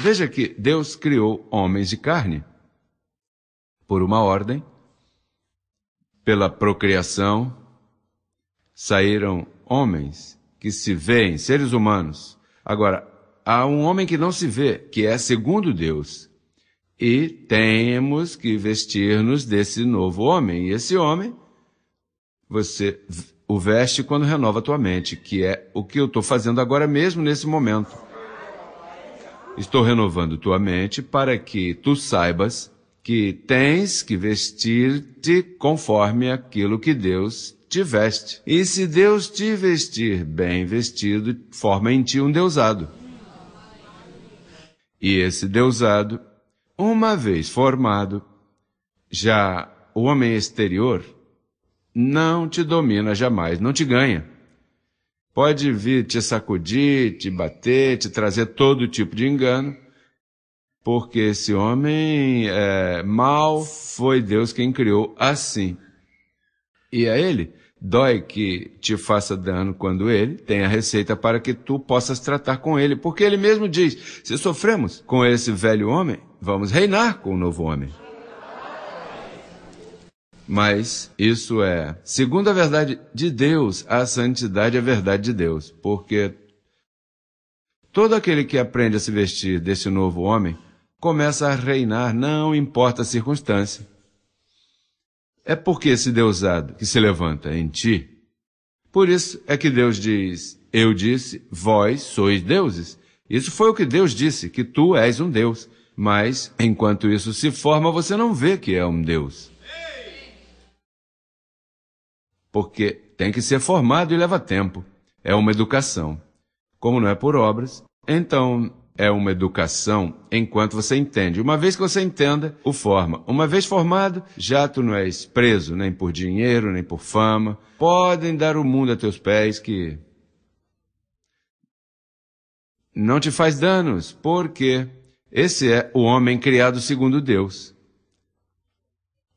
Veja que Deus criou homens de carne por uma ordem, pela procriação, saíram homens que se veem, seres humanos. Agora, há um homem que não se vê, que é segundo Deus. E temos que vestir-nos desse novo homem. E esse homem, você o veste quando renova a tua mente, que é o que eu estou fazendo agora mesmo nesse momento. Estou renovando tua mente para que tu saibas que tens que vestir-te conforme aquilo que Deus te veste. E se Deus te vestir bem vestido, forma em ti um deusado. E esse deusado, uma vez formado, já o homem exterior não te domina jamais, não te ganha. Pode vir te sacudir, te bater, te trazer todo tipo de engano, porque esse homem é, mal foi Deus quem criou assim. E a ele dói que te faça dano quando ele tem a receita para que tu possas tratar com ele, porque ele mesmo diz: se sofremos com esse velho homem, vamos reinar com o novo homem. Mas isso é, segundo a verdade de Deus, a santidade é a verdade de Deus, porque todo aquele que aprende a se vestir desse novo homem começa a reinar, não importa a circunstância. É porque esse deusado que se levanta em ti. Por isso é que Deus diz: Eu disse, vós sois deuses. Isso foi o que Deus disse, que tu és um Deus. Mas, enquanto isso se forma, você não vê que é um Deus porque tem que ser formado e leva tempo. É uma educação. Como não é por obras, então é uma educação enquanto você entende. Uma vez que você entenda, o forma. Uma vez formado, já tu não és preso nem por dinheiro, nem por fama. Podem dar o mundo a teus pés que não te faz danos, porque esse é o homem criado segundo Deus.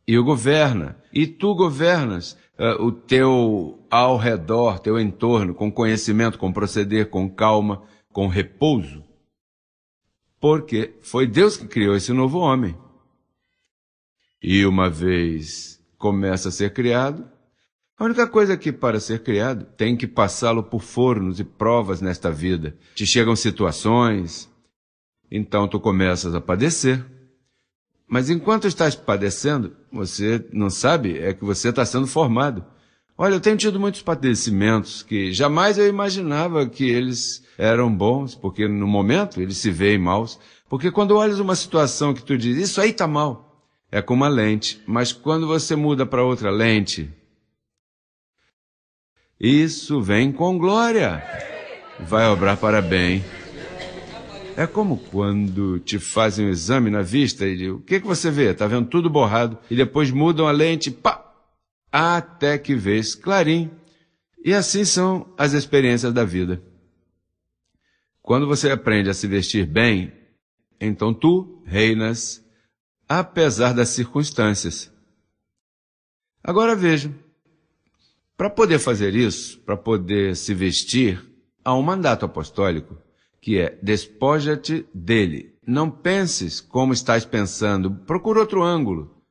E o governa, e tu governas, uh, o teu ao redor, teu entorno, com conhecimento, com proceder, com calma, com repouso. Porque foi Deus que criou esse novo homem. E uma vez começa a ser criado, a única coisa é que, para ser criado, tem que passá-lo por fornos e provas nesta vida. Te chegam situações, então tu começas a padecer mas enquanto estás padecendo, você não sabe é que você está sendo formado. Olha, eu tenho tido muitos padecimentos que jamais eu imaginava que eles eram bons, porque no momento eles se veem maus. Porque quando olhas uma situação que tu diz, isso aí está mal, é com uma lente. Mas quando você muda para outra lente, isso vem com glória. Vai obrar para bem. É como quando te fazem um exame na vista e o que, que você vê? Tá vendo tudo borrado. E depois mudam a lente, pá! Até que vês clarim. E assim são as experiências da vida. Quando você aprende a se vestir bem, então tu reinas, apesar das circunstâncias. Agora veja, para poder fazer isso, para poder se vestir, há um mandato apostólico que é despoja-te dele. Não penses como estás pensando, procura outro ângulo.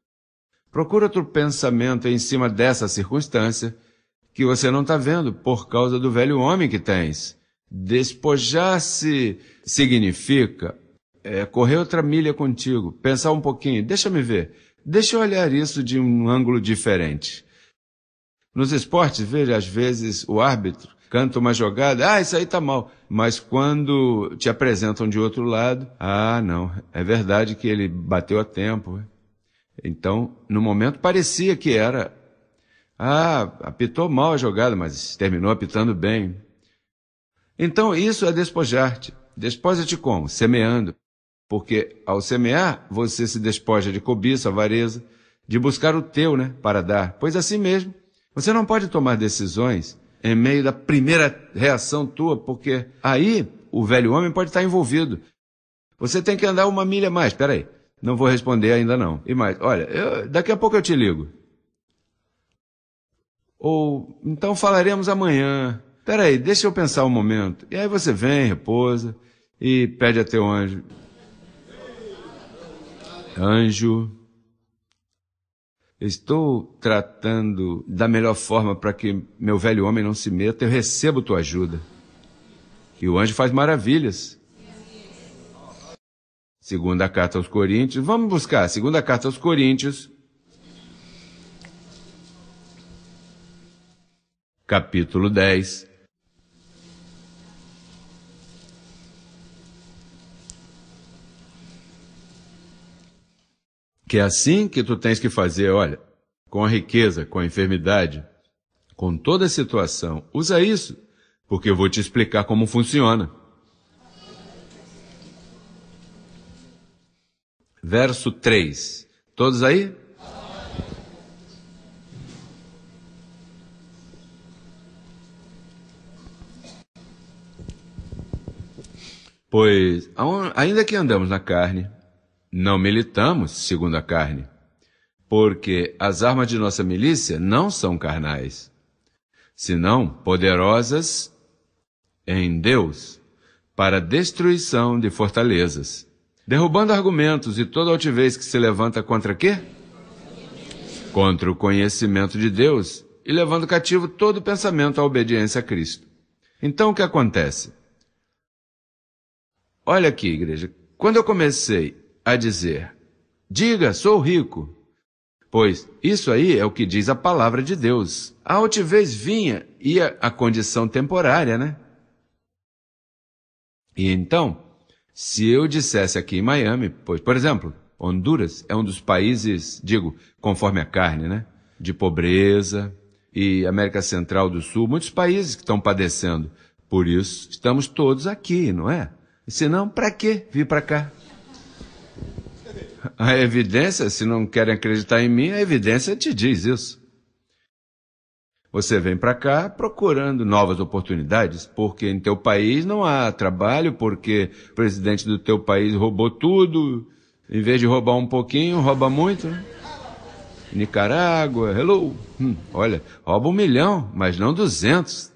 Procura outro pensamento em cima dessa circunstância que você não está vendo por causa do velho homem que tens. Despojar-se significa é, correr outra milha contigo, pensar um pouquinho, deixa-me ver, deixa eu olhar isso de um ângulo diferente. Nos esportes, veja, às vezes o árbitro canta uma jogada, ah, isso aí tá mal. Mas quando te apresentam de outro lado, ah, não, é verdade que ele bateu a tempo. Então, no momento parecia que era, ah, apitou mal a jogada, mas terminou apitando bem. Então, isso é despojar-te. Despoja-te como? Semeando. Porque ao semear, você se despoja de cobiça, avareza, de buscar o teu, né, para dar. Pois assim mesmo, você não pode tomar decisões em meio da primeira reação tua, porque aí o velho homem pode estar envolvido. Você tem que andar uma milha mais. Espera aí, não vou responder ainda não. E mais, olha, eu, daqui a pouco eu te ligo. Ou então falaremos amanhã. Espera aí, deixa eu pensar um momento. E aí você vem, repousa e pede a teu anjo. Anjo estou tratando da melhor forma para que meu velho homem não se meta, eu recebo tua ajuda. E o anjo faz maravilhas. Segunda carta aos Coríntios, vamos buscar, segunda carta aos Coríntios, capítulo 10. que é assim que tu tens que fazer, olha, com a riqueza, com a enfermidade, com toda a situação. Usa isso, porque eu vou te explicar como funciona. Verso 3. Todos aí? Pois, ainda que andamos na carne, não militamos segundo a carne, porque as armas de nossa milícia não são carnais, senão poderosas em Deus para destruição de fortalezas, derrubando argumentos e toda altivez que se levanta contra quê? Contra o conhecimento de Deus e levando cativo todo pensamento à obediência a Cristo. Então o que acontece? Olha aqui, igreja, quando eu comecei a dizer: Diga, sou rico. Pois isso aí é o que diz a palavra de Deus. A altivez vinha e a, a condição temporária, né? E então, se eu dissesse aqui em Miami, pois, por exemplo, Honduras é um dos países, digo, conforme a carne, né? De pobreza e América Central do Sul, muitos países que estão padecendo. Por isso, estamos todos aqui, não é? senão, para que vir para cá? A evidência, se não querem acreditar em mim, a evidência te diz isso. Você vem para cá procurando novas oportunidades, porque em teu país não há trabalho, porque o presidente do teu país roubou tudo, em vez de roubar um pouquinho, rouba muito. Nicarágua, hello. Hum, olha, rouba um milhão, mas não duzentos.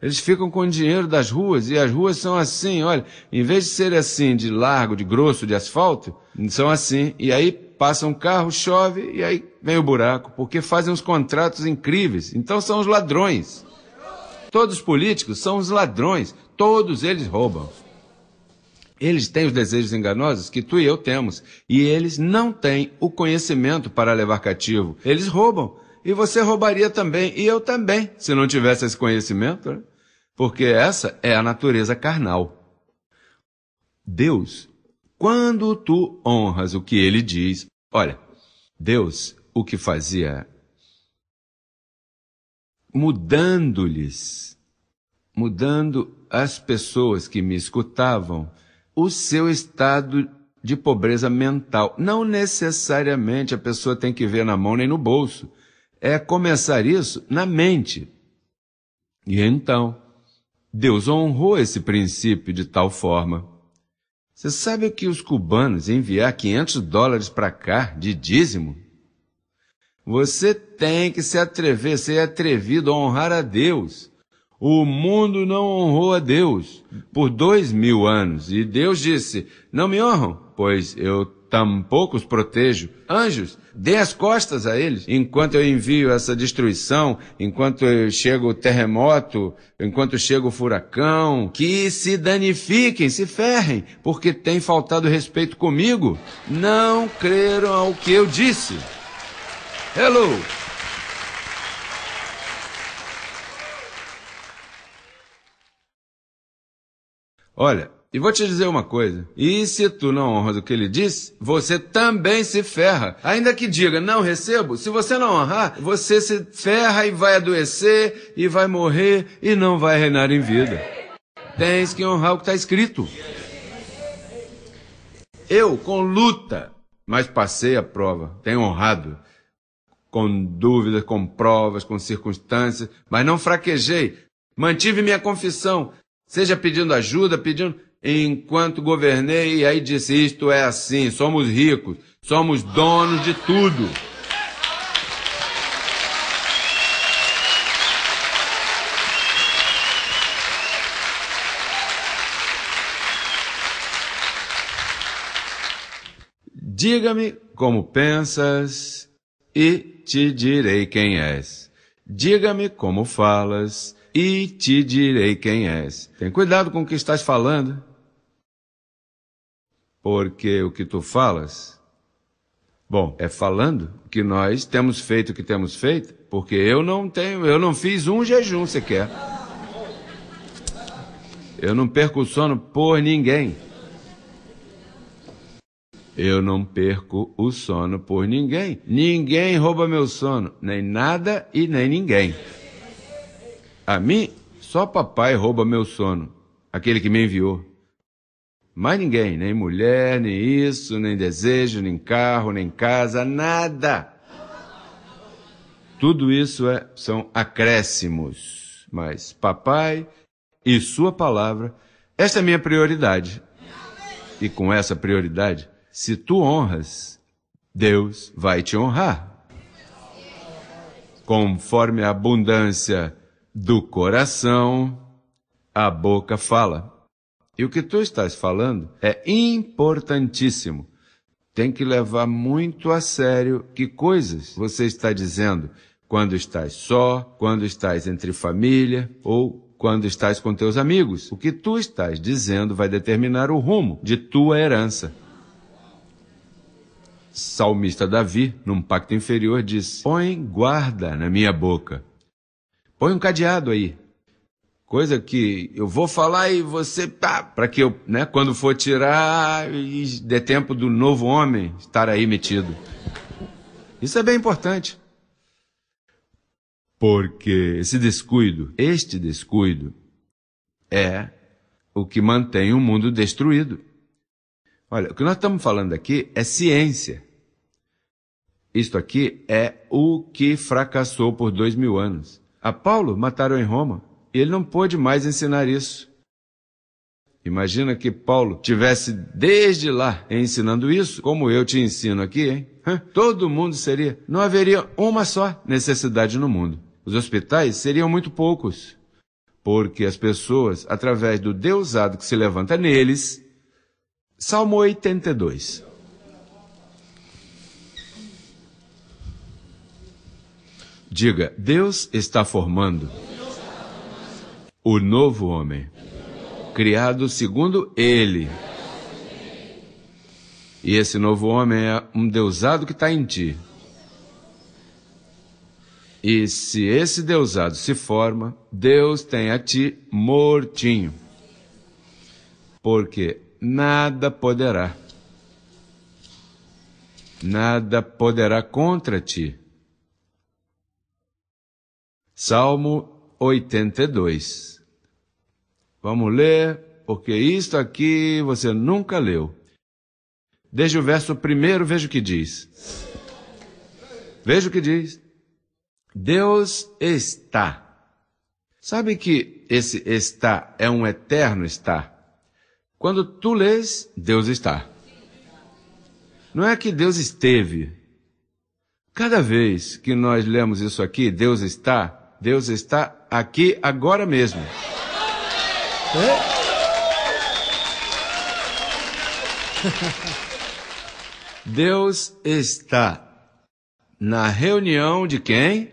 Eles ficam com o dinheiro das ruas e as ruas são assim, olha, em vez de serem assim de largo, de grosso, de asfalto, são assim. E aí passa um carro, chove e aí vem o buraco, porque fazem uns contratos incríveis. Então são os ladrões. Todos os políticos são os ladrões, todos eles roubam. Eles têm os desejos enganosos que tu e eu temos, e eles não têm o conhecimento para levar cativo. Eles roubam e você roubaria também, e eu também, se não tivesse esse conhecimento. Né? porque essa é a natureza carnal. Deus, quando tu honras o que ele diz, olha, Deus o que fazia mudando-lhes, mudando as pessoas que me escutavam, o seu estado de pobreza mental. Não necessariamente a pessoa tem que ver na mão nem no bolso. É começar isso na mente. E então, Deus honrou esse princípio de tal forma. Você sabe que os cubanos enviar 500 dólares para cá de dízimo? Você tem que se atrever, ser atrevido a honrar a Deus. O mundo não honrou a Deus por dois mil anos. E Deus disse: Não me honram, pois eu Tampouco os protejo. Anjos, dê as costas a eles. Enquanto eu envio essa destruição, enquanto chega o terremoto, enquanto chega o furacão, que se danifiquem, se ferrem, porque tem faltado respeito comigo. Não creram ao que eu disse. Hello! Olha, e vou te dizer uma coisa: e se tu não honras o que ele disse, você também se ferra. Ainda que diga, não recebo, se você não honrar, você se ferra e vai adoecer, e vai morrer, e não vai reinar em vida. Tens que honrar o que está escrito. Eu, com luta, mas passei a prova, tenho honrado com dúvidas, com provas, com circunstâncias, mas não fraquejei. Mantive minha confissão, seja pedindo ajuda, pedindo enquanto governei, aí disse: Isto é assim, somos ricos, somos donos de tudo. Diga-me como pensas e te direi quem és. Diga-me como falas e te direi quem és. Tem cuidado com o que estás falando porque o que tu falas, bom, é falando que nós temos feito o que temos feito, porque eu não tenho, eu não fiz um jejum sequer. Eu não perco o sono por ninguém. Eu não perco o sono por ninguém. Ninguém rouba meu sono, nem nada e nem ninguém. A mim, só papai rouba meu sono, aquele que me enviou. Mais ninguém, nem mulher, nem isso, nem desejo, nem carro, nem casa, nada. Tudo isso é, são acréscimos. Mas papai e sua palavra, esta é minha prioridade. E com essa prioridade, se tu honras, Deus vai te honrar. Conforme a abundância do coração, a boca fala. E o que tu estás falando é importantíssimo. Tem que levar muito a sério que coisas você está dizendo quando estás só, quando estás entre família ou quando estás com teus amigos. O que tu estás dizendo vai determinar o rumo de tua herança. Salmista Davi, num pacto inferior, diz: Põe guarda na minha boca. Põe um cadeado aí, Coisa que eu vou falar e você, pá, para que eu, né, quando for tirar, dê tempo do novo homem estar aí metido. Isso é bem importante. Porque esse descuido, este descuido, é o que mantém o mundo destruído. Olha, o que nós estamos falando aqui é ciência. Isto aqui é o que fracassou por dois mil anos. A Paulo mataram em Roma. Ele não pôde mais ensinar isso. Imagina que Paulo tivesse desde lá ensinando isso, como eu te ensino aqui, hein? Todo mundo seria. Não haveria uma só necessidade no mundo. Os hospitais seriam muito poucos. Porque as pessoas, através do deusado que se levanta neles, Salmo 82. Diga, Deus está formando o novo homem, criado segundo ele. E esse novo homem é um deusado que está em ti. E se esse deusado se forma, Deus tem a ti mortinho. Porque nada poderá, nada poderá contra ti. Salmo 82 Vamos ler, porque isto aqui você nunca leu. Desde o verso primeiro, veja o que diz. Veja o que diz. Deus está. Sabe que esse está é um eterno está? Quando tu lês, Deus está. Não é que Deus esteve. Cada vez que nós lemos isso aqui, Deus está, Deus está aqui agora mesmo. É? Deus está na reunião de quem?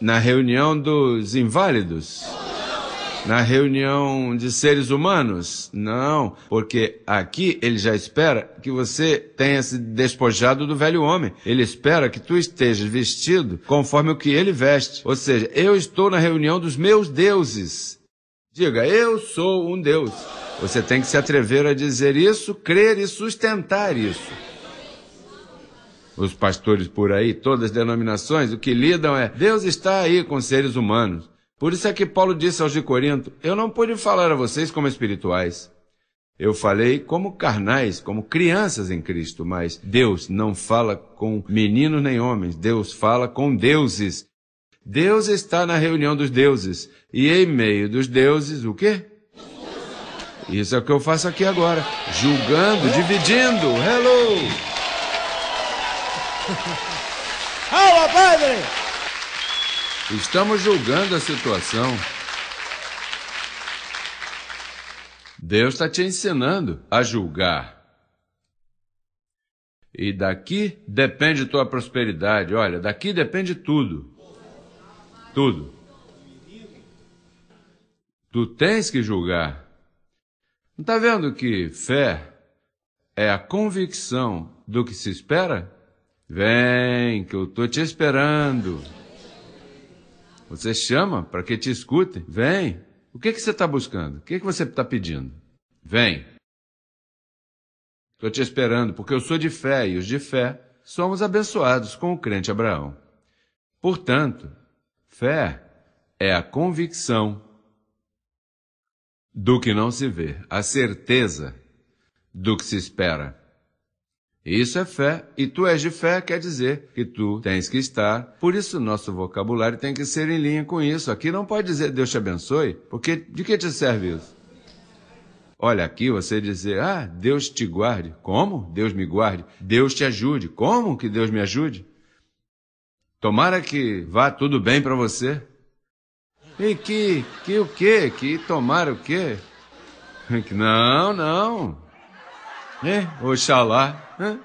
Na reunião dos inválidos na reunião de seres humanos. Não, porque aqui ele já espera que você tenha se despojado do velho homem. Ele espera que tu estejas vestido conforme o que ele veste. Ou seja, eu estou na reunião dos meus deuses. Diga, eu sou um Deus. Você tem que se atrever a dizer isso, crer e sustentar isso. Os pastores por aí, todas as denominações, o que lidam é: Deus está aí com seres humanos. Por isso é que Paulo disse aos de Corinto: Eu não pude falar a vocês como espirituais. Eu falei como carnais, como crianças em Cristo, mas Deus não fala com meninos nem homens, Deus fala com deuses. Deus está na reunião dos deuses, e em meio dos deuses, o quê? Isso é o que eu faço aqui agora, julgando, dividindo. Hello! Hello, padre! Estamos julgando a situação. Deus está te ensinando a julgar. E daqui depende tua prosperidade. Olha, daqui depende tudo. Tudo. Tu tens que julgar. Não está vendo que fé é a convicção do que se espera? Vem, que eu estou te esperando. Você chama para que te escute. Vem. O que, que você está buscando? O que, que você está pedindo? Vem. Estou te esperando, porque eu sou de fé e os de fé somos abençoados com o crente Abraão. Portanto, fé é a convicção do que não se vê, a certeza do que se espera. Isso é fé, e tu és de fé quer dizer que tu tens que estar. Por isso, nosso vocabulário tem que ser em linha com isso. Aqui não pode dizer Deus te abençoe, porque de que te serve isso? Olha aqui, você dizer, ah, Deus te guarde. Como? Deus me guarde. Deus te ajude. Como que Deus me ajude? Tomara que vá tudo bem para você. E que, que o quê? Que tomara o quê? Não, não né? Oxalá, né?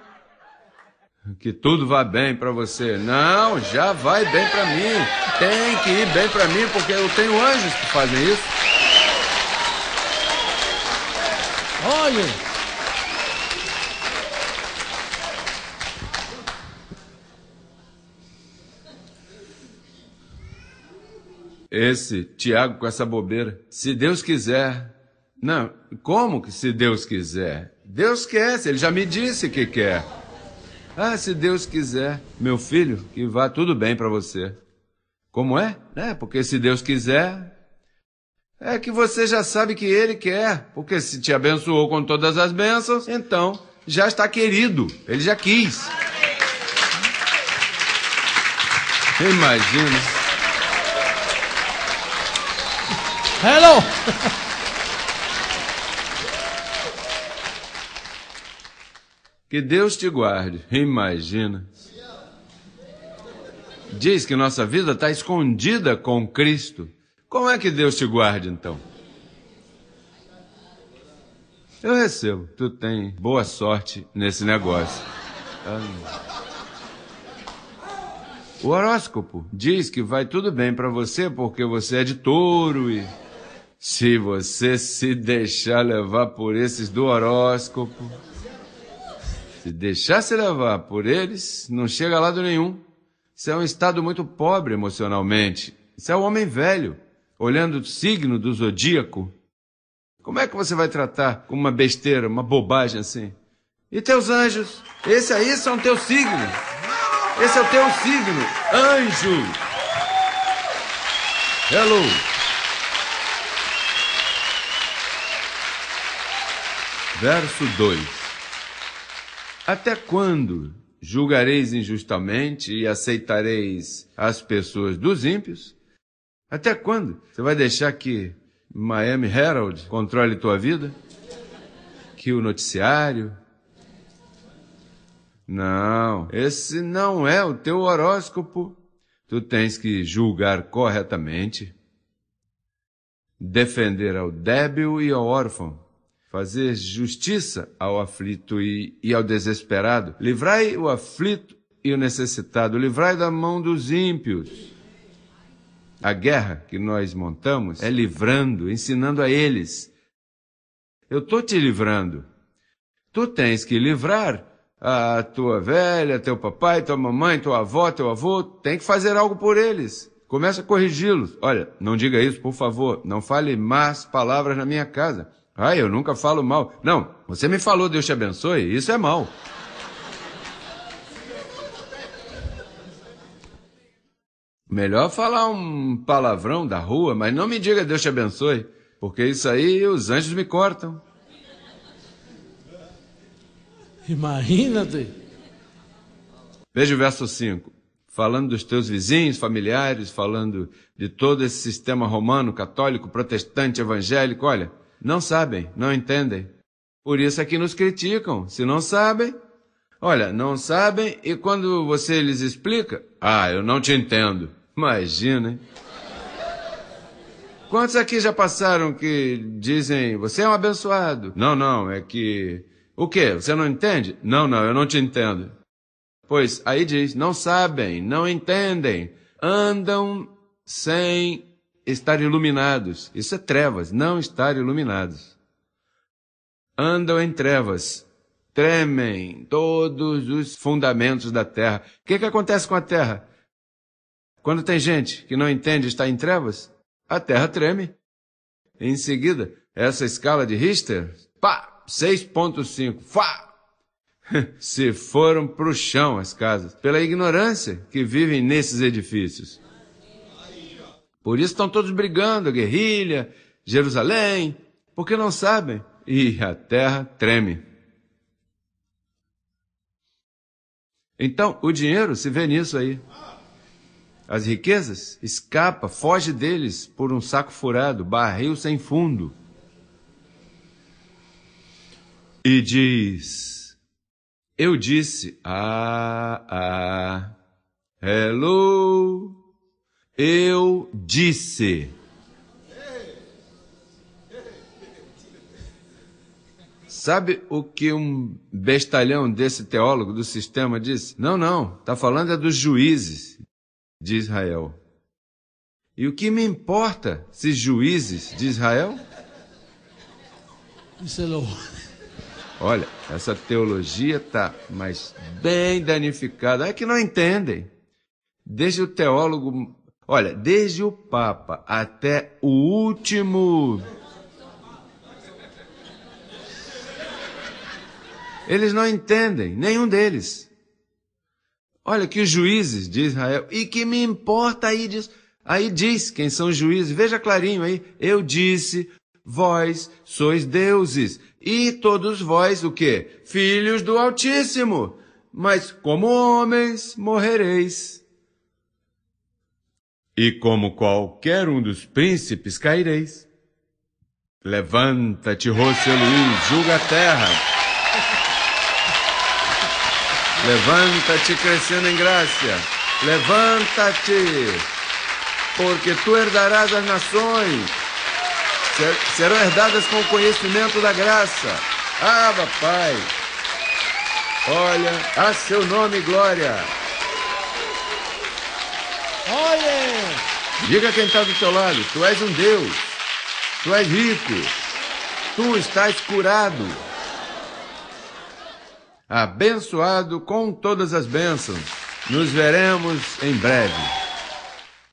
que tudo vá bem para você. Não, já vai bem para mim. Tem que ir bem para mim porque eu tenho anjos que fazem isso. Olha. Esse Tiago com essa bobeira. Se Deus quiser. Não, como que se Deus quiser? Deus quer, ele já me disse que quer. Ah, se Deus quiser, meu filho, que vá tudo bem para você. Como é? Né? Porque se Deus quiser, é que você já sabe que Ele quer. Porque se te abençoou com todas as bênçãos, então já está querido. Ele já quis. Imagina. Hello! Que Deus te guarde. Imagina. Diz que nossa vida está escondida com Cristo. Como é que Deus te guarde, então? Eu recebo. Tu tem boa sorte nesse negócio. Ah. O horóscopo diz que vai tudo bem para você porque você é de touro e. Se você se deixar levar por esses do horóscopo. Se deixar se levar por eles, não chega a lado nenhum. Isso é um estado muito pobre emocionalmente. Isso é o um homem velho, olhando o signo do zodíaco. Como é que você vai tratar com uma besteira, uma bobagem assim? E teus anjos? Esse aí são teus signos. Esse é o teu signo, anjo. Hello. Verso 2. Até quando julgareis injustamente e aceitareis as pessoas dos ímpios? Até quando? Você vai deixar que Miami Herald controle tua vida? Que o noticiário? Não, esse não é o teu horóscopo. Tu tens que julgar corretamente, defender ao débil e ao órfão fazer justiça ao aflito e, e ao desesperado. Livrai o aflito e o necessitado, livrai da mão dos ímpios. A guerra que nós montamos é livrando, ensinando a eles. Eu estou te livrando. Tu tens que livrar a tua velha, teu papai, tua mamãe, tua avó, teu avô. Tem que fazer algo por eles. Começa a corrigi-los. Olha, não diga isso, por favor. Não fale más palavras na minha casa. Ah, eu nunca falo mal. Não, você me falou Deus te abençoe, isso é mal. Melhor falar um palavrão da rua, mas não me diga Deus te abençoe, porque isso aí os anjos me cortam. Imagina-te. Veja o verso 5. Falando dos teus vizinhos, familiares, falando de todo esse sistema romano, católico, protestante, evangélico. Olha, não sabem, não entendem. Por isso é que nos criticam. Se não sabem, olha, não sabem e quando você lhes explica, ah, eu não te entendo. Imagina, hein? Quantos aqui já passaram que dizem, você é um abençoado? Não, não, é que. O quê? Você não entende? Não, não, eu não te entendo. Pois aí diz, não sabem, não entendem, andam sem estar iluminados. Isso é trevas, não estar iluminados. Andam em trevas, tremem todos os fundamentos da terra. O que, que acontece com a terra? Quando tem gente que não entende está em trevas, a terra treme. Em seguida, essa escala de Richter, pá, 6.5, pá, se foram para o chão as casas, pela ignorância que vivem nesses edifícios. Por isso estão todos brigando, guerrilha, Jerusalém, porque não sabem. E a terra treme. Então, o dinheiro se vê nisso aí. As riquezas escapa, foge deles por um saco furado, barril sem fundo. E diz: Eu disse, ah, ah, hello, eu disse. Sabe o que um bestalhão desse teólogo do sistema disse? Não, não, está falando é dos juízes de Israel. E o que me importa se juízes de Israel? Não sei lá. Olha, essa teologia está mas bem danificada. É que não entendem. Desde o teólogo Olha, desde o Papa até o último. Eles não entendem, nenhum deles. Olha que os juízes de Israel, e que me importa aí diz, aí diz quem são os juízes, veja clarinho aí, eu disse, vós sois deuses, e todos vós o quê? Filhos do Altíssimo, mas como homens morrereis e como qualquer um dos príncipes caireis. Levanta-te, José Luiz, julga a terra. Levanta-te, crescendo em graça. Levanta-te, porque tu herdarás as nações. Serão herdadas com o conhecimento da graça. Ah, Pai, olha, a seu nome glória. Olha! Diga quem está do seu lado: Tu és um Deus, tu és rico, tu estás curado, abençoado com todas as bênçãos. Nos veremos em breve.